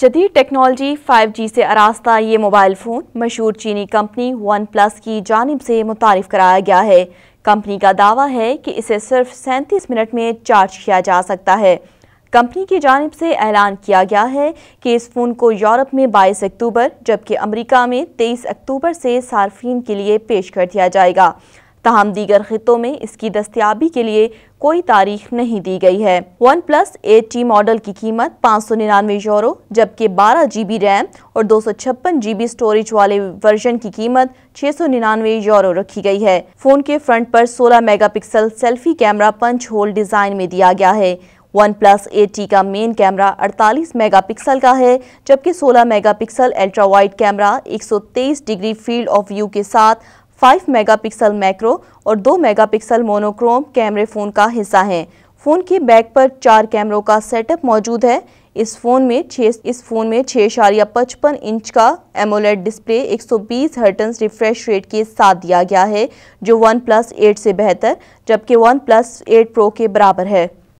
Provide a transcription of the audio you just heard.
जदीद technology 5G से आरास्ता ये मोबाइल फ़ोन मशहूर चीनी कंपनी वन प्लस की जानब से मुतारफ़ कराया गया है कंपनी का दावा है कि इसे सिर्फ सैंतीस मिनट में चार्ज किया जा सकता है कंपनी की जानब से ऐलान किया गया है कि इस फ़ोन को यूरोप में बाईस अक्टूबर जबकि अमरीका में तेईस अक्टूबर से सार्फिन के लिए पेश कर दिया जाएगा तहम दीगर खितों में इसकी दस्तियाबी के लिए कोई तारीख नहीं दी गई है वन प्लस एटी मॉडल की कीमत पाँच सौ निन्यानवे यूरो जबकि बारह जी बी रैम और दो सौ छप्पन जी बी स्टोरेज वाले वर्जन की कीमत छह सौ निन्यानवे यूरो रखी गई है फोन के फ्रंट पर सोलह megapixel selfie camera punch hole design में दिया गया है वन प्लस एटी का मेन कैमरा अड़तालीस मेगा पिक्सल का है जबकि सोलह megapixel ultra wide camera एक सौ तेईस डिग्री फील्ड ऑफ व्यू के साथ 5 मेगापिक्सल मैक्रो और 2 मेगापिक्सल मोनोक्रोम कैमरे फ़ोन का हिस्सा हैं फ़ोन की बैक पर चार कैमरों का सेटअप मौजूद है इस फ़ोन में छः इस फ़ोन में छः इशारिया पचपन इंच का AMOLED display 120 hertz refresh rate के साथ दिया गया है जो वन प्लस एट से बेहतर जबकि वन प्लस एट प्रो के बराबर है